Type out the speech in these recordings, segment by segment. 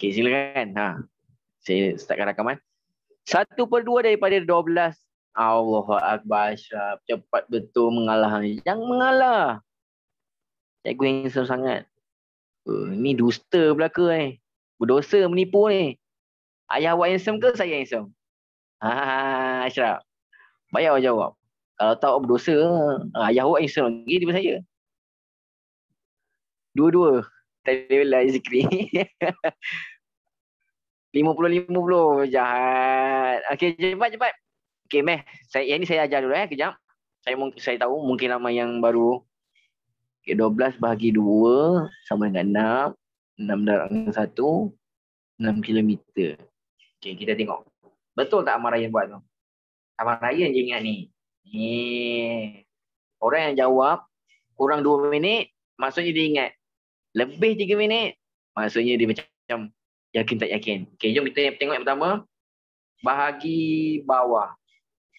Okey, silakan. Ha. Saya startkan rakaman. Satu per dua daripada dua belas. Allahuakbar Ashraf. Cepat betul mengalah. Yang mengalah. Saya yang insur sangat. Uh, ni dusta pula eh. Berdosa menipu ni. Eh. Ayah awak insur ke saya insur? Ha, Ashraf. Ha, ha, ha, Bayar awak jawab. Kalau tak berdosa, ayah awak insur lagi daripada saya. Dua-dua level lah Zikri 50-50 Jahat Okay cepat-cepat Okay meh saya, Yang ni saya ajar dulu eh Kejap Saya mungkin saya tahu Mungkin nama yang baru Okay 12 bahagi 2 Sama dengan 6 6 darang 1 6 kilometer Okay kita tengok Betul tak Amar Ryan buat tu Amar Ryan je ingat ni Ni Orang yang jawab Kurang 2 minit Maksudnya dia ingat lebih 3 minit maksudnya dia macam yakin tak yakin. Okay, jom kita tengok yang pertama. Bahagi bawah.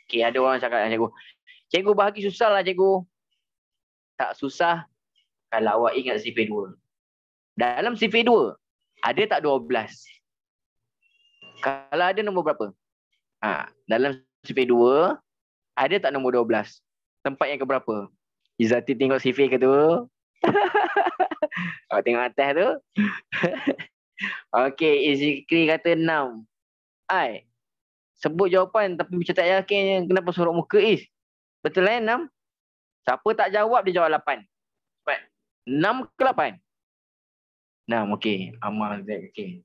Okay, ada orang cakap cikgu. Cikgu bahagi susah lah cikgu. Tak susah kalau awak ingat CP2. Dalam CP2 ada tak 12? Kalau ada nombor berapa? Ha, dalam CP2 ada tak nombor 12? Tempat yang ke berapa? Izati tengok CV ke tu? Kau tengok atas tu. okay, Izzikri kata enam. Ai, sebut jawapan tapi macam tak yakin kenapa sorok muka Is. Betul lah eh? enam? Siapa tak jawab dia jawab lapan. Cepat. Enam ke lapan? Enam, okay. Amal Zek, okay.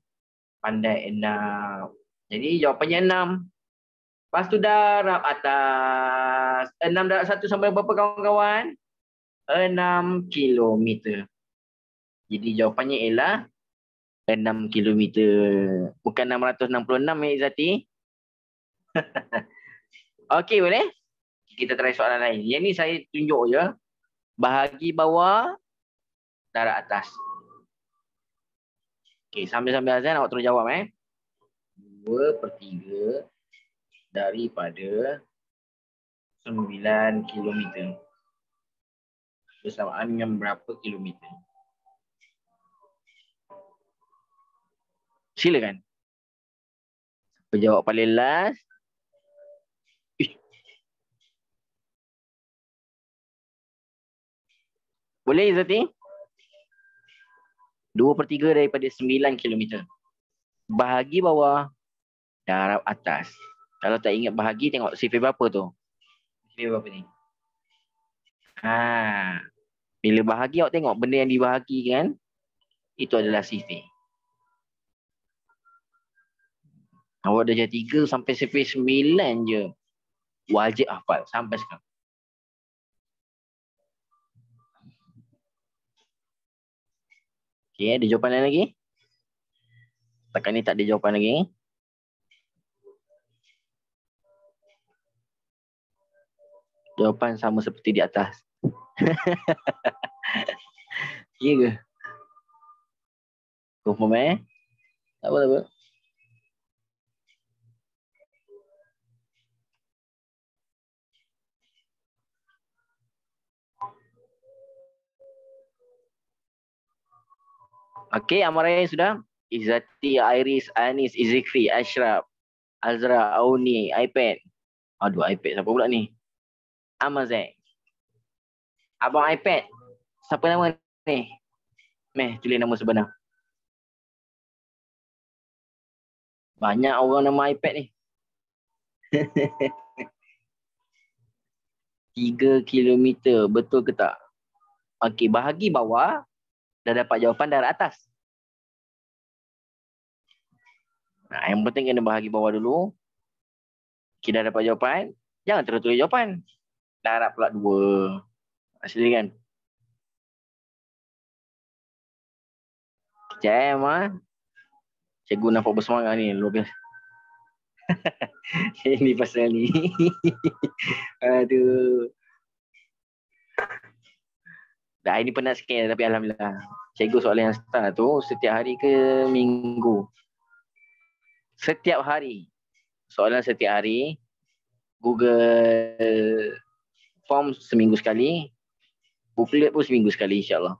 Pandai enam. Jadi jawapannya enam. Lepas tu darab atas. Enam darab satu sampai berapa kawan-kawan? Enam kilometer. Jadi jawapannya ialah 6 km. Bukan 666 ya Izzati. Okey boleh? Kita try soalan lain. Yang ni saya tunjuk je. Bahagi bawah, darat atas. Okey sambil-sambil Azan nak terus jawab eh. 2 per 3 daripada 9 km. Bersamaan dengan berapa kilometer? Silakan. Penjawab paling last. Boleh Izzati? Dua per tiga daripada sembilan kilometer. Bahagi bawah, darab atas. Kalau tak ingat bahagi, tengok sifir berapa tu. Sifir berapa ni? Ha. Bila bahagi, awak tengok benda yang dibahagi kan? Itu adalah sifir. Awak dah jadi 3 sampai sampai sembilan je. Wajib apa sampai sekarang. Okay, ada jawapan lain lagi? Takkan ni tak ada jawapan lagi? Jawapan sama seperti di atas. Iya ke? Confirm eh? Tak apa, tak apa. Okay, Amara sudah. Izati, Iris, Anis, Izikri, Ashraf, Azra, Auni, iPad. Aduh, iPad siapa pula ni? Amazek. Abang iPad. Siapa nama ni? Meh, tulis nama sebenar. Banyak orang nama iPad ni. Tiga kilometer, betul ke tak? Okey, bahagi bawah dah dapat jawapan darat atas. Nah, yang penting kena bahagi bawah dulu. Kita dapat jawapan, jangan tertulis jawapan. Darat pula dua. Asli kan? Kejam ah. Eh, Cikgu nampak bersemangat ni, luar ini pasal ni. Aduh. Tak, ini penat sikit tapi Alhamdulillah. Cikgu soalan yang start tu, setiap hari ke minggu? Setiap hari. Soalan setiap hari. Google form seminggu sekali. Booklet pun seminggu sekali insyaAllah.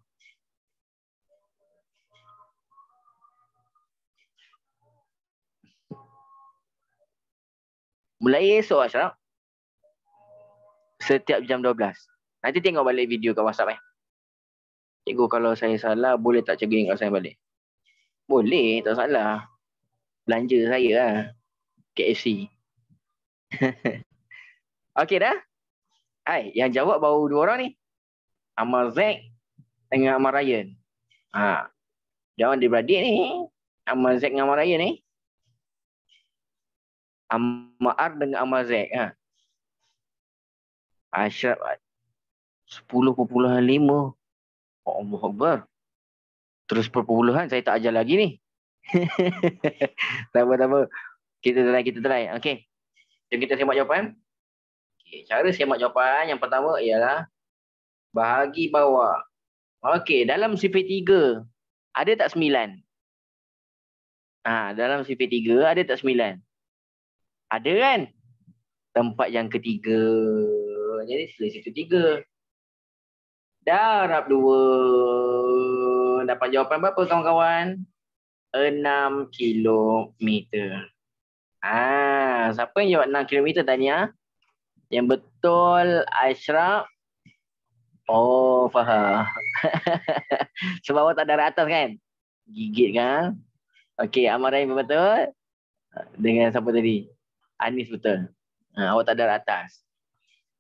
Mulai esok Ashraf. Setiap jam 12. Nanti tengok balik video kat WhatsApp eh. Cikgu kalau saya salah boleh tak cikgu ingat saya balik? Boleh, tak salah. Belanja saya lah. KFC. okay dah? Hai, yang jawab baru dua orang ni. Amal Zek dengan Amal Ryan. Ha. Jawab dia beradik ni. Amal Zek dengan Amal Ryan ni. Amal Ar dengan Amal Zek. Ha. Ashraf 10.5 Allah Akbar. Terus perpuluhan saya tak ajar lagi ni. tak apa-apa. Kita try, kita try. Okey. Jom kita semak jawapan. Okay. Cara semak jawapan yang pertama ialah bahagi bawah. Okey, dalam CP 3 ada tak 9? Ah, ha, dalam CP 3 ada tak 9? Ada kan? Tempat yang ketiga. Jadi sila sifat Darab dua. Dapat jawapan berapa kawan-kawan? Enam kilometer. Ah, siapa yang jawab enam kilometer tanya? Ah? Yang betul Ashraf. Oh, faham. Sebab awak tak ada atas kan? Gigit kan? Okey, Amar Rahim betul? Dengan siapa tadi? Anis betul. Ha, awak tak ada atas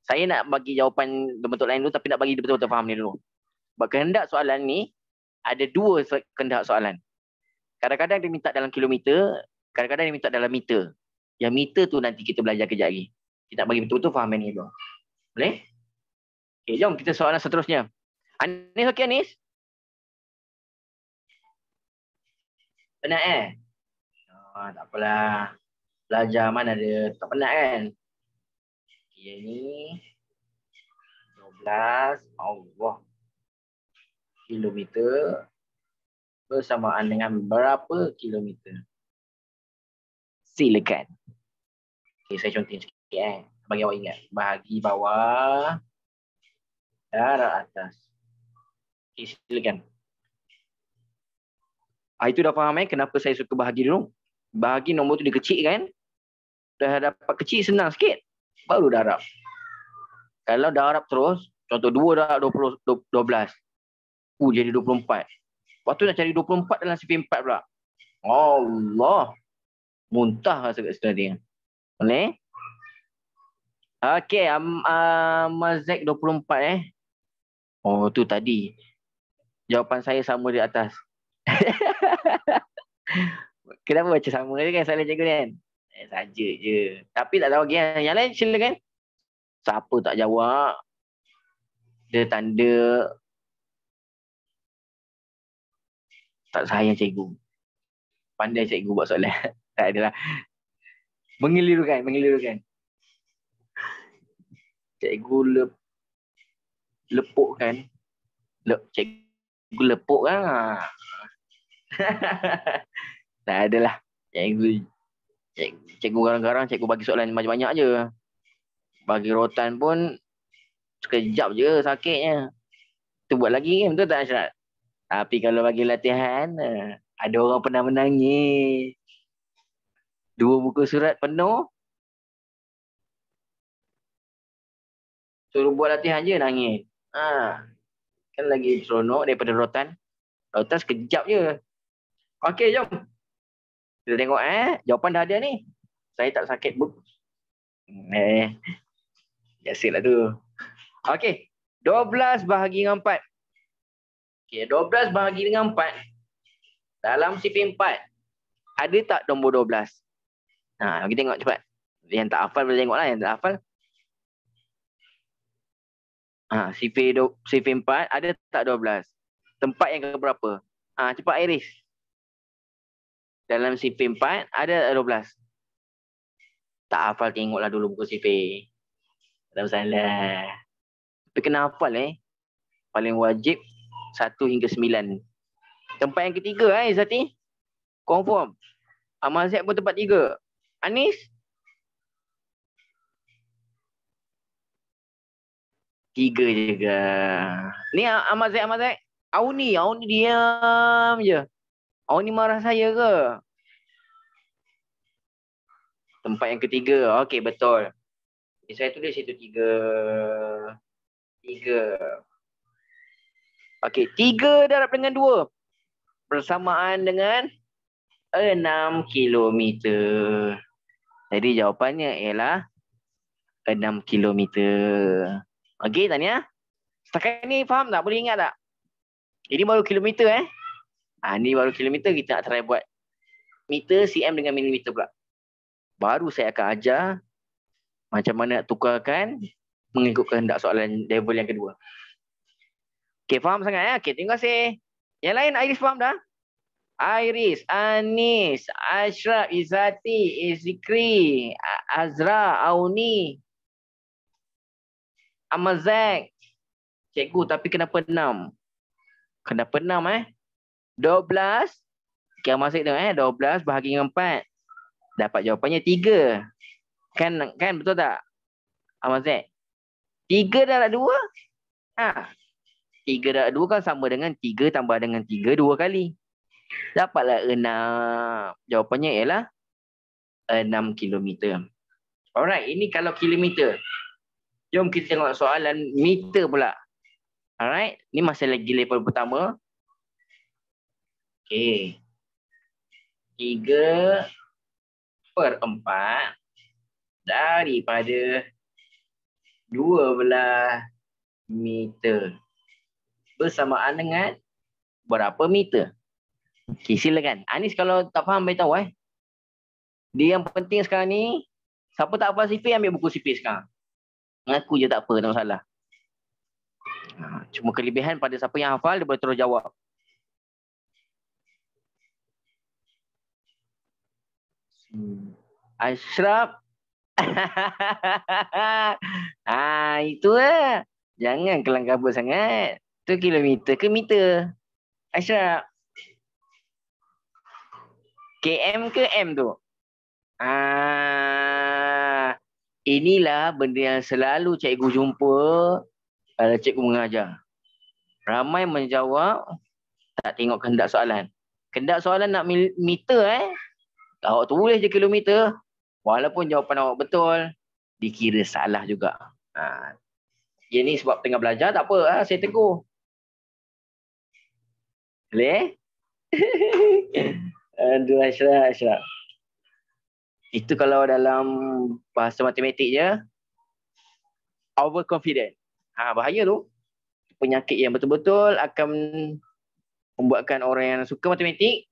saya nak bagi jawapan bentuk lain dulu tapi nak bagi dia betul-betul faham ni dulu. Sebab kehendak soalan ni ada dua kehendak soalan. Kadang-kadang dia minta dalam kilometer, kadang-kadang dia minta dalam meter. Yang meter tu nanti kita belajar kejap lagi. Kita nak bagi betul-betul faham ni dulu. Boleh? Okay, jom kita soalan seterusnya. Anis okey Anis? Penat eh? Oh, tak apalah. Belajar mana dia tak penat kan? Ia ni 12 Allah kilometer bersamaan dengan berapa kilometer? Silakan. Okay, saya contoh sikit eh. Bagi awak ingat. Bahagi bawah darat atas. Okay, silakan. Ah, itu dah faham eh kenapa saya suka bahagi dulu. Bahagi nombor tu dia kecil kan? Dah dapat kecil senang sikit baru dah harap. Kalau dah harap terus, contoh dua dah 20, 12. Uh, jadi 24. Lepas tu nak cari 24 dalam sifir 4 pula. Allah. Muntah rasa kat sekolah dia. Boleh? Okay, um, uh, Mazek 24 eh. Oh, tu tadi. Jawapan saya sama di atas. Kenapa baca sama je kan soalan cikgu ni kan? saja je. Tapi tak tahu lagi yang, yang lain silakan. Siapa tak jawab? Dia tanda tak sayang cikgu. Pandai cikgu buat soalan. tak adalah. Mengelirukan, mengelirukan. Cikgu le, lepukkan. Le, cikgu lepukkan. tak ada adalah. Cikgu cikgu, cikgu garang-garang cikgu bagi soalan banyak-banyak aje. Bagi rotan pun sekejap je sakitnya. Tu buat lagi kan betul tak Ashraf? Tapi kalau bagi latihan eh, ada orang pernah menangis. Dua buku surat penuh. Suruh buat latihan je nangis. Ha. Kan lagi seronok daripada rotan. Rotan sekejap je. Okey jom. Kita tengok eh, jawapan dah ada ni. Saya tak sakit buk. Hmm, eh. Biasalah tu. Okey, 12 bahagi dengan 4. Okey, 12 bahagi dengan 4. Dalam CP4 ada tak nombor 12? Ha, kita tengok cepat. Yang tak hafal boleh tengoklah yang tak hafal. Ha, CP CP4 ada tak 12? Tempat yang ke berapa? Ah, ha, cepat Iris. Dalam sifir 4 ada 12. Tak hafal tengoklah dulu buku sifir. Tak masalah. Tapi kena hafal eh. Paling wajib 1 hingga 9. Tempat yang ketiga eh Zati. Confirm. Amal Zed pun tempat tiga. Anis? Tiga juga. Ni Amal Zed, Amal Zed. Auni, Auni diam je. Awak ni marah saya ke? Tempat yang ketiga. Okey, betul. Okay, saya tulis situ tiga. Tiga. Okey, tiga darab dengan dua. Bersamaan dengan enam kilometer. Jadi jawapannya ialah enam kilometer. Okey, Tania. Setakat ni faham tak? Boleh ingat tak? Ini baru kilometer eh. Ah ha, ni baru kilometer kita nak try buat meter cm dengan milimeter pula. Baru saya akan ajar macam mana nak tukarkan mengikut kehendak soalan level yang kedua. Okey faham sangat ya? Okey terima kasih. Yang lain Iris faham dah? Iris, Anis, Ashraf, Izati, Izikri, Azra, Auni, Amazak. Cikgu tapi kenapa enam? Kenapa enam eh? 12. Kiamat masuk tengok eh. 12 bahagi dengan 4. Dapat jawapannya 3. Kan kan betul tak? Amal Zek. 3 darab 2. Ha. 3 darab 2 kan sama dengan 3 tambah dengan 3 dua kali. Dapatlah 6. Jawapannya ialah 6 kilometer. Alright. Ini kalau kilometer. Jom kita tengok soalan meter pula. Alright. Ini masih lagi level pertama. Okey. 3 per 4 daripada 12 meter. Bersamaan dengan berapa meter? Okey, silakan. Anis kalau tak faham, beritahu eh. Dia yang penting sekarang ni, siapa tak faham sifir, ambil buku sifir sekarang. Mengaku je tak apa, tak masalah. Ha, cuma kelebihan pada siapa yang hafal, dia boleh terus jawab. Hmm. Ashraf. ah, itu lah. Jangan kelang kabut sangat. Tu kilometer ke meter? Ashraf. KM ke M tu? Ah, inilah benda yang selalu cikgu jumpa kalau eh, cikgu mengajar. Ramai menjawab tak tengok kehendak soalan. Kehendak soalan nak meter eh. Awak tulis je kilometer walaupun jawapan awak betul dikira salah juga. Ha. Ya ni sebab tengah belajar tak apa ha? saya tegur. Boleh? Aduh Ashraf, Ashraf. Itu kalau dalam bahasa matematik je overconfident. Ha bahaya tu. Penyakit yang betul-betul akan membuatkan orang yang suka matematik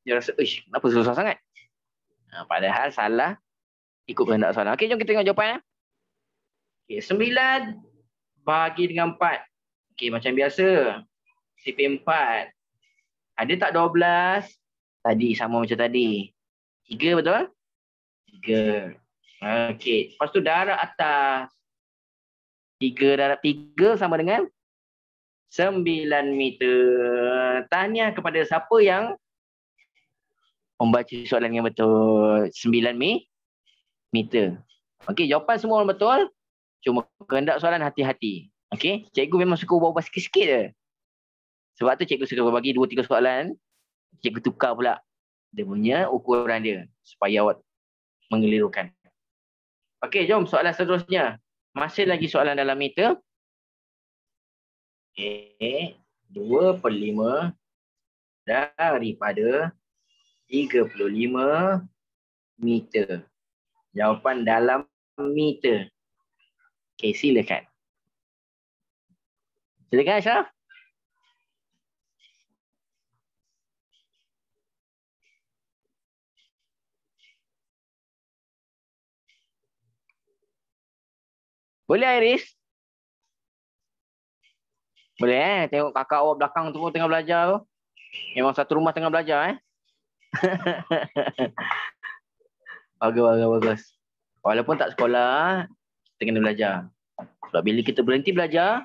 dia rasa, "Ish, kenapa susah sangat?" Ha, padahal salah ikut kehendak soalan. Okey, jom kita tengok jawapan. Eh? Okey, 9 bahagi dengan 4. Okey, macam biasa. CP 4. Ada tak 12? Tadi, sama macam tadi. 3 betul? 3. Okey, lepas tu darab atas. 3 darab 3 sama dengan 9 meter. Tahniah kepada siapa yang membaca soalan yang betul 9 mi meter. Okey, jawapan semua orang betul. Cuma kehendak soalan hati-hati. Okey, cikgu memang suka ubah-ubah sikit-sikit je. Sebab tu cikgu suka bagi 2 3 soalan, cikgu tukar pula dia punya ukuran dia supaya awak mengelirukan. Okey, jom soalan seterusnya. Masih lagi soalan dalam meter. Okey, 2 per 5 daripada 35 meter. Jawapan dalam meter. Okey, silakan. Silakan Ashraf. Boleh Iris? Boleh eh? Tengok kakak awak belakang tu tengah belajar tu. Memang satu rumah tengah belajar eh. bagus, bagus, bagus. Walaupun tak sekolah, kita kena belajar. Sebab bila kita berhenti belajar,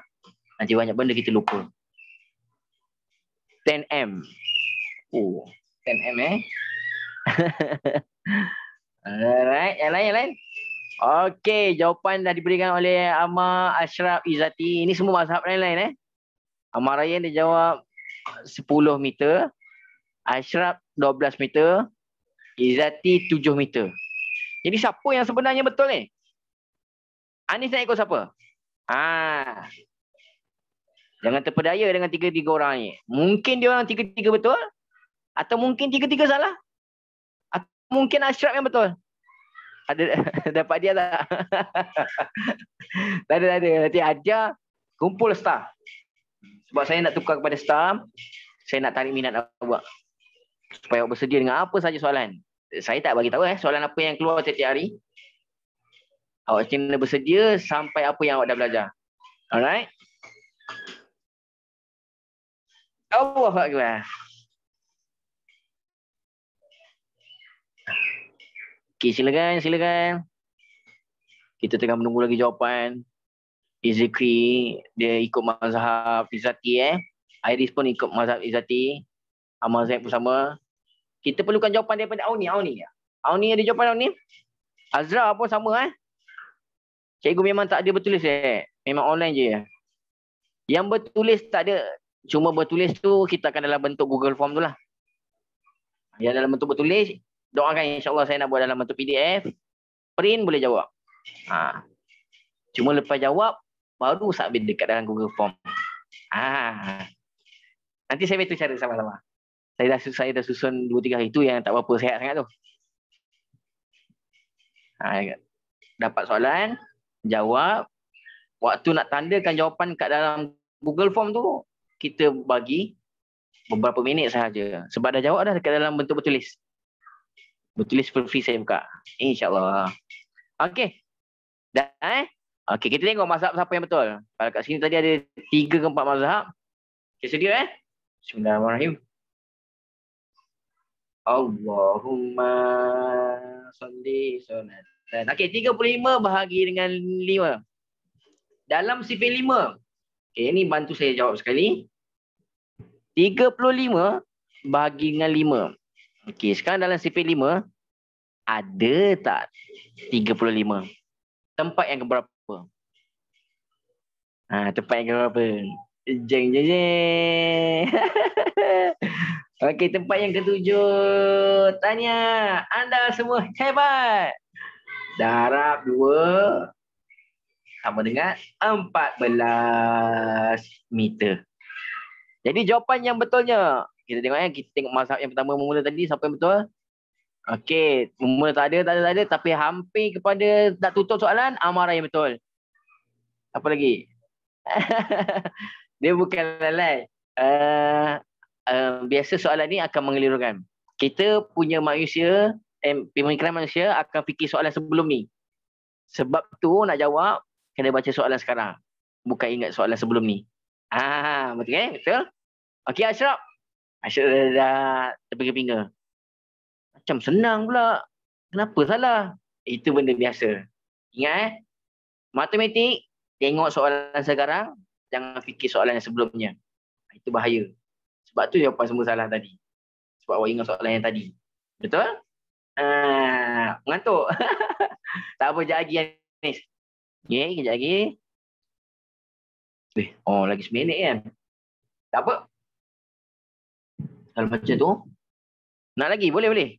nanti banyak benda kita lupa. 10M. Oh, 10M eh. Alright, yang lain, yang lain. Okay, jawapan dah diberikan oleh Amar Ashraf Izati. Ini semua masalah lain-lain eh. Amar Ryan dia jawab 10 meter. Ashraf 12 meter. Izati 7 meter. Jadi siapa yang sebenarnya betul ni? Anis nak ikut siapa? Ah. Jangan terpedaya dengan tiga-tiga orang ni. Mungkin dia orang tiga-tiga betul atau mungkin tiga-tiga salah? Atau mungkin Ashraf yang betul? Ada dapat dia tak? tak ada, tak ada. Nanti ajar kumpul staff. Sebab saya nak tukar kepada staff, saya nak tarik minat awak supaya awak bersedia dengan apa saja soalan. Saya tak bagi tahu eh soalan apa yang keluar setiap hari. Awak kena bersedia sampai apa yang awak dah belajar. Alright. Allahu akbar. Okay, silakan, silakan. Kita tengah menunggu lagi jawapan. Izzikri, dia ikut mazhab Izzati eh. Iris pun ikut mazhab Izzati. Amal Zain pun sama kita perlukan jawapan daripada Auni. Auni ya. Auni ada jawapan Auni? Azra pun sama eh. Cikgu memang tak ada bertulis eh. Memang online je. Yang bertulis tak ada. Cuma bertulis tu kita akan dalam bentuk Google Form tu lah. Yang dalam bentuk bertulis. Doakan insyaAllah saya nak buat dalam bentuk PDF. Print boleh jawab. Ha. Cuma lepas jawab. Baru submit dekat dalam Google Form. Ha. Nanti saya betul cara sama-sama saya dah saya dah susun 2 3 hari tu yang tak apa sehat sangat tu. Ha, dapat soalan, jawab. Waktu nak tandakan jawapan kat dalam Google Form tu, kita bagi beberapa minit sahaja. Sebab dah jawab dah dekat dalam bentuk bertulis. Bertulis for free saya buka. InsyaAllah. Okay. Dah eh? Okay, kita tengok mazhab siapa yang betul. Kalau kat sini tadi ada 3 ke 4 mazhab. Okay, sedia eh? Bismillahirrahmanirrahim. Allahumma salli sunatan. Okey, 35 bahagi dengan 5. Dalam sifir 5. Okey, ini bantu saya jawab sekali. 35 bahagi dengan 5. Okey, sekarang dalam sifir 5 ada tak 35? Tempat yang keberapa? Ha, tempat yang keberapa? Jeng jeng jeng. Okey, tempat yang ketujuh. Tanya, anda semua hebat. Darab dua. Sama dengan empat belas meter. Jadi jawapan yang betulnya. Kita tengok ya, kita tengok masalah yang pertama memula tadi. Siapa yang betul? Okey, memula tak ada, tak ada, tak ada. Tapi hampir kepada nak tutup soalan, Amara yang betul. Apa lagi? Dia bukan lalai. Uh, Eh, biasa soalan ni akan mengelirukan. Kita punya manusia, eh, pemikiran manusia akan fikir soalan sebelum ni. Sebab tu nak jawab, kena baca soalan sekarang. Bukan ingat soalan sebelum ni. Ah, betul kan? Betul? Okey Ashraf. Ashraf dah, dah terpinggir-pinggir. Macam senang pula. Kenapa salah? Itu benda biasa. Ingat eh. Matematik, tengok soalan sekarang. Jangan fikir soalan yang sebelumnya. Itu bahaya. Sebab tu jawapan semua salah tadi. Sebab awak ingat soalan yang tadi. Betul? Ah, uh, mengantuk. tak apa, sekejap lagi Anis. ye, sekejap lagi. Eh, oh, lagi seminit kan? Tak apa. Kalau macam tu. Nak lagi? Boleh, boleh.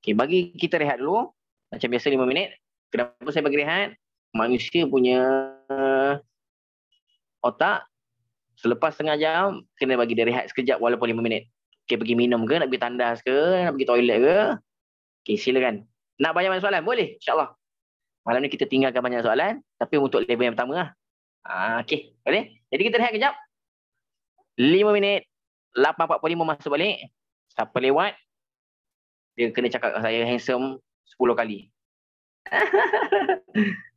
Okay, bagi kita rehat dulu. Macam biasa lima minit. Kenapa saya bagi rehat? Manusia punya otak Selepas setengah jam, kena bagi dia rehat sekejap walaupun lima minit. Okay, pergi minum ke, nak pergi tandas ke, nak pergi toilet ke. Okay, silakan. Nak banyak banyak soalan? Boleh, insyaAllah. Malam ni kita tinggalkan banyak soalan. Tapi untuk level yang pertama lah. Ah, okay, boleh? Jadi kita rehat sekejap, Lima minit. 8.45 masuk balik. Siapa lewat, dia kena cakap saya handsome 10 kali.